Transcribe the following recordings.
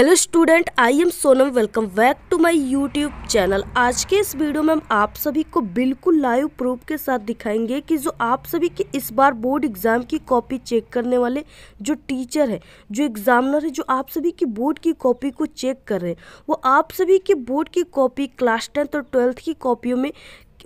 hello student I am Sonam welcome back to my YouTube channel आज के इस video में हम आप सभी को बिल्कुल लाइव प्रूफ के साथ दिखाएंगे कि जो आप सभी के इस बार बोर्ड एग्ज़ाम की कॉपी चेक करने वाले जो टीचर है जो एग्ज़ामिनर है जो आप सभी की बोर्ड की कॉपी को चेक कर रहे हैं वो आप सभी के बोर्ड की कॉपी क्लास टेंथ और ट्वेल्थ की कॉपियों में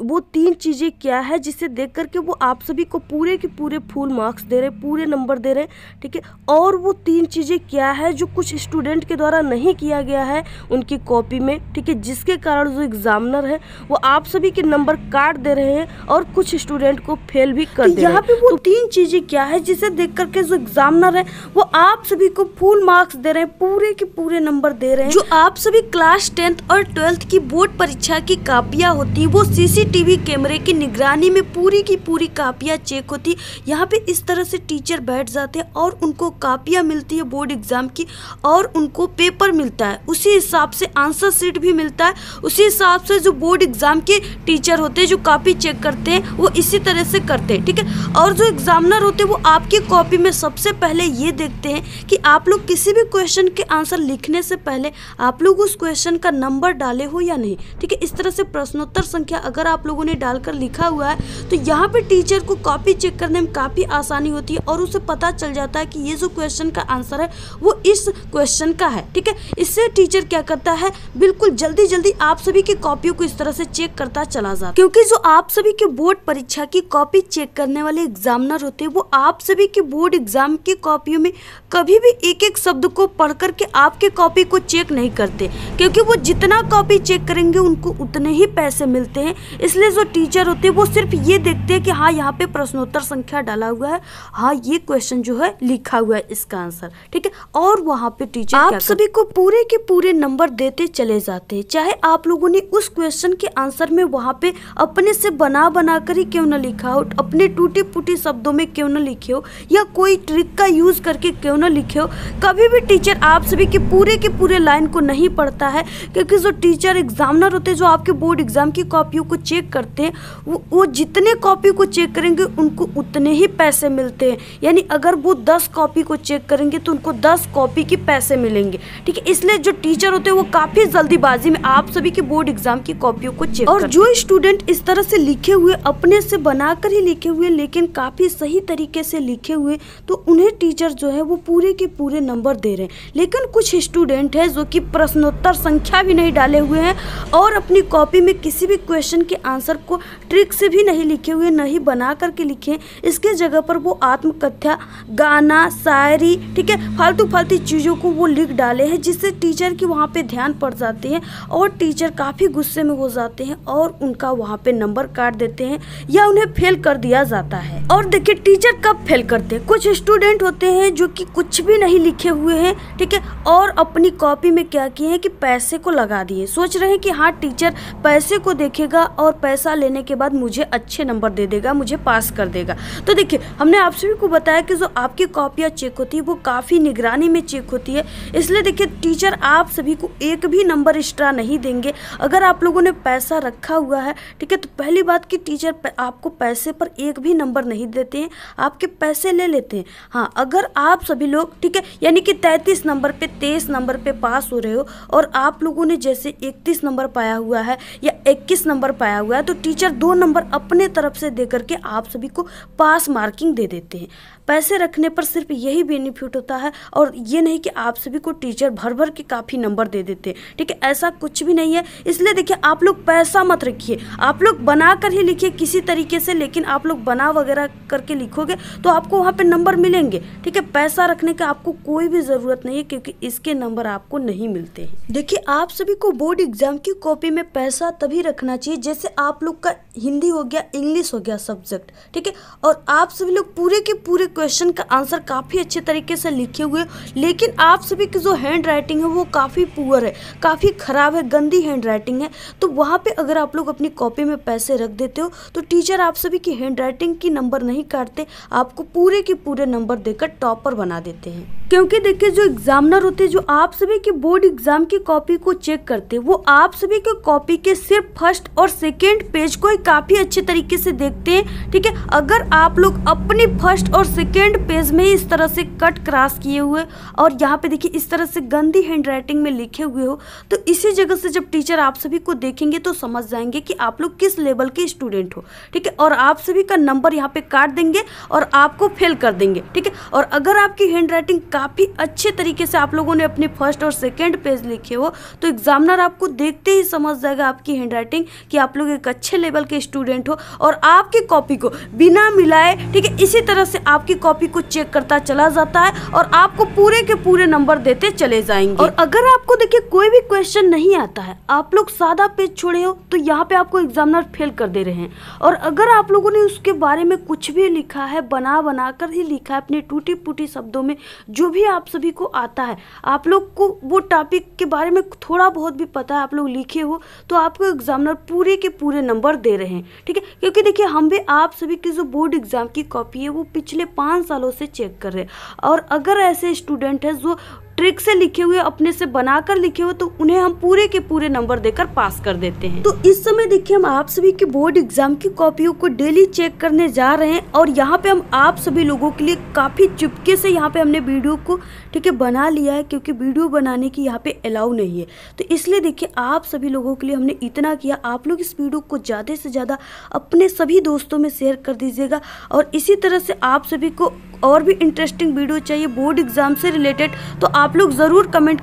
वो तीन चीज़ें क्या है जिसे देख करके वो आप सभी को पूरे के पूरे फुल मार्क्स दे रहे पूरे नंबर दे रहे ठीक है और वो तीन चीज़ें क्या है जो कुछ स्टूडेंट के द्वारा नहीं किया गया है उनकी कॉपी में ठीक है जिसके कारण जो एग्जामिनर है वो आप सभी के नंबर काट दे रहे हैं और कुछ स्टूडेंट को फेल भी कर तो दे यहाँ पे वो तो तीन चीज़ें क्या है जिसे देख करके जो एग्जामिनर है वो आप सभी को फुल मार्क्स दे रहे हैं पूरे के पूरे नंबर दे रहे हैं जो आप सभी क्लास टेंथ और ट्वेल्थ की बोर्ड परीक्षा की कापियाँ होती है वो सी सीसीटीवी कैमरे की निगरानी में पूरी की पूरी कापियाँ चेक होती यहाँ पे इस तरह से टीचर बैठ जाते हैं और उनको कापियाँ मिलती है बोर्ड एग्ज़ाम की और उनको पेपर मिलता है उसी हिसाब से आंसर सीट भी मिलता है उसी हिसाब से जो बोर्ड एग्ज़ाम के टीचर होते हैं जो कापी चेक करते हैं वो इसी तरह से करते हैं ठीक है और जो एग्जामिनर होते हैं वो आपकी कॉपी में सबसे पहले ये देखते हैं कि आप लोग किसी भी क्वेश्चन के आंसर लिखने से पहले आप लोग उस क्वेश्चन का नंबर डाले हो या नहीं ठीक है इस तरह से प्रश्नोत्तर संख्या अगर आप लोगों ने डालकर लिखा हुआ है तो यहाँ पे टीचर को कॉपी चेक करने में काफ़ी आसानी होती है और उसे पता चल जाता है कि ये जो क्वेश्चन का आंसर है वो इस क्वेश्चन का है ठीक है इससे टीचर क्या करता है बिल्कुल जल्दी जल्दी आप सभी की कॉपियों को इस तरह से चेक करता चला जाता क्योंकि जो आप सभी के बोर्ड परीक्षा की कॉपी चेक करने वाले एग्जामिनर होते हैं वो आप सभी के बोर्ड एग्जाम की कॉपियों में कभी भी एक एक शब्द को पढ़ करके आपके कॉपी को चेक नहीं करते क्योंकि वो जितना कॉपी चेक करेंगे उनको उतने ही पैसे मिलते हैं इसलिए जो टीचर होते हैं वो सिर्फ ये देखते हैं कि हाँ यहाँ पे प्रश्नोत्तर संख्या डाला हुआ है हाँ ये क्वेश्चन जो है लिखा हुआ है इसका आंसर ठीक है और वहाँ पे टीचर आप सभी को पूरे के पूरे नंबर देते चले जाते हैं चाहे आप लोगों ने उस क्वेश्चन के आंसर में वहाँ पे अपने से बना बना कर ही क्यों ना लिखा हो अपने टूटी फूटी शब्दों में क्यों ना लिखे हो या कोई ट्रिक का यूज करके क्यों ना लिखे हो कभी भी टीचर आप सभी के पूरे के पूरे लाइन को नहीं पढ़ता है क्योंकि जो टीचर एग्जामिनर होते हैं जो आपके बोर्ड एग्जाम की कॉपियों को चेक चेक करते हैं वो वो जितने कॉपी को चेक करेंगे उनको उतने ही पैसे मिलते हैं यानी अगर वो दस कॉपी को चेक करेंगे तो उनको दस कॉपी के पैसे मिलेंगे ठीक है इसलिए जो टीचर होते हैं वो काफ़ी जल्दीबाजी में आप सभी के बोर्ड एग्जाम की कॉपियों को चेक और जो स्टूडेंट इस तरह से लिखे हुए अपने से बना ही लिखे हुए लेकिन काफ़ी सही तरीके से लिखे हुए तो उन्हें टीचर जो है वो पूरे के पूरे नंबर दे रहे हैं लेकिन कुछ स्टूडेंट हैं जो कि प्रश्नोत्तर संख्या भी नहीं डाले हुए हैं और अपनी कॉपी में किसी भी क्वेश्चन के आंसर को ट्रिक से भी नहीं लिखे हुए नहीं बना करके लिखे इसके जगह पर वो आत्मकथा गाना शायरी ठीक है फालतू फालतू चीज़ों को वो लिख डाले हैं जिससे टीचर की वहाँ पे ध्यान पड़ जाते हैं और टीचर काफ़ी गुस्से में हो जाते हैं और उनका वहाँ पर नंबर काट देते हैं या उन्हें फेल कर दिया जाता है और देखिए टीचर कब फेल करते हैं कुछ स्टूडेंट होते हैं जो कि कुछ भी नहीं लिखे हुए हैं ठीक है और अपनी कॉपी में क्या किए हैं कि पैसे को लगा दिए सोच रहे हैं कि हाँ टीचर पैसे को देखेगा और पैसा लेने के बाद मुझे अच्छे नंबर दे देगा मुझे पास कर देगा तो देखिए हमने आप सभी को बताया कि जो आपकी कॉपियाँ चेक होती है वो काफ़ी निगरानी में चेक होती है इसलिए देखिए टीचर आप सभी को एक भी नंबर एक्स्ट्रा नहीं देंगे अगर आप लोगों ने पैसा रखा हुआ है ठीक है तो पहली बात कि टीचर आपको पैसे पर एक भी नंबर नहीं देते हैं आपके पैसे ले लेते हैं हाँ अगर आप सभी लोग ठीक है यानी कि तैंतीस नंबर पे तेईस नंबर पर पास हो रहे हो और आप लोगों ने जैसे इकतीस नंबर पाया हुआ है या इक्कीस नंबर पाया आया हुआ है तो टीचर दो नंबर अपने तरफ से दे करके आप सभी को पास मार्किंग दे देते हैं पैसे रखने पर सिर्फ यही बेनिफिट होता है और ये नहीं कि आप सभी को टीचर भर भर के काफ़ी नंबर दे देते ठीक है ऐसा कुछ भी नहीं है इसलिए देखिए आप लोग पैसा मत रखिए आप लोग बना कर ही लिखिए किसी तरीके से लेकिन आप लोग बना वगैरह करके लिखोगे तो आपको वहाँ पर नंबर मिलेंगे ठीक है पैसा रखने का आपको कोई भी ज़रूरत नहीं है क्योंकि इसके नंबर आपको नहीं मिलते हैं देखिए आप सभी को बोर्ड एग्जाम की कॉपी में पैसा तभी रखना चाहिए जैसे आप लोग का हिंदी हो गया इंग्लिश हो गया सब्जेक्ट ठीक है और आप सभी लोग पूरे के पूरे क्वेश्चन का आंसर काफ़ी अच्छे तरीके से लिखे हुए लेकिन आप सभी की जो हैंड राइटिंग है वो काफ़ी पुअर है काफ़ी ख़राब है गंदी हैंड राइटिंग है तो वहाँ पे अगर आप लोग अपनी कॉपी में पैसे रख देते हो तो टीचर आप सभी की हैंड राइटिंग की नंबर नहीं काटते आपको पूरे के पूरे नंबर देकर टॉपर बना देते हैं क्योंकि देखिए जो एग्जामिनर होते हैं जो आप सभी के बोर्ड एग्जाम की कॉपी को चेक करते हैं वो आप सभी के कॉपी के सिर्फ फर्स्ट और सेकेंड पेज को ही काफ़ी अच्छे तरीके से देखते हैं ठीक है अगर आप लोग अपने फर्स्ट और सेकेंड पेज में ही इस तरह से कट क्रॉस किए हुए और यहाँ पे देखिए इस तरह से गंदी हैंड राइटिंग में लिखे हुए हो तो इसी जगह से जब टीचर आप सभी को देखेंगे तो समझ जाएंगे कि आप लोग किस लेवल के स्टूडेंट हो ठीक है और आप सभी का नंबर यहाँ पे काट देंगे और आपको फेल कर देंगे ठीक है और अगर आपकी हैंड राइटिंग काफ़ी अच्छे तरीके से आप लोगों ने अपने फर्स्ट और सेकेंड पेज लिखे हो तो एग्जामिनर आपको देखते ही समझ जाएगा आपकी हैंड राइटिंग कि आप लोग एक अच्छे लेवल के स्टूडेंट हो और आपकी कॉपी को बिना मिलाए ठीक है इसी तरह से आपकी कॉपी को चेक करता चला जाता है और आपको पूरे के पूरे नंबर देते चले जाएंगे और अगर आपको देखिए कोई भी क्वेश्चन नहीं आता है आप लोग सादा पेज छोड़े हो तो यहाँ पे आपको एग्जामिनर फेल कर दे रहे हैं और अगर आप लोगों ने उसके बारे में कुछ भी लिखा है बना बना कर ही लिखा है अपने टूटी फूटी शब्दों में जो जो भी आप सभी को आता है आप लोग को वो टॉपिक के बारे में थोड़ा बहुत भी पता है आप लोग लिखे हो तो आपको एग्जामिनर पूरे के पूरे नंबर दे रहे हैं ठीक है क्योंकि देखिए हम भी आप सभी की जो बोर्ड एग्ज़ाम की कॉपी है वो पिछले पाँच सालों से चेक कर रहे हैं और अगर ऐसे स्टूडेंट हैं जो ट्रिक से लिखे हुए अपने से बनाकर लिखे हुए तो उन्हें हम पूरे के पूरे नंबर देकर पास कर देते हैं तो इस समय देखिए हम आप सभी के बोर्ड एग्जाम की कॉपियों को डेली चेक करने जा रहे हैं और यहाँ पे हम आप सभी लोगों के लिए काफी चुपके से यहाँ पे हमने वीडियो को ठीक है बना लिया है क्योंकि वीडियो बनाने की यहाँ पे अलाउ नहीं है तो इसलिए देखिए आप सभी लोगों के लिए हमने इतना किया आप लोग इस वीडियो को ज़्यादा से ज़्यादा अपने सभी दोस्तों में शेयर कर दीजिएगा और इसी तरह से आप सभी को और भी इंटरेस्टिंग वीडियो चाहिए बोर्ड एग्जाम से रिलेटेड तो आप लोग ज़रूर कमेंट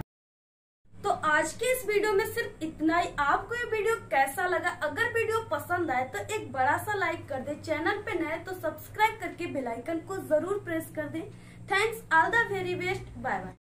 तो आज के इस वीडियो में सिर्फ इतना ही आपको ये वीडियो कैसा लगा अगर वीडियो पसंद आए तो एक बड़ा सा लाइक कर दे चैनल पे नए तो सब्सक्राइब करके बेलाइकन को जरूर प्रेस कर दे thanks all the very best bye bye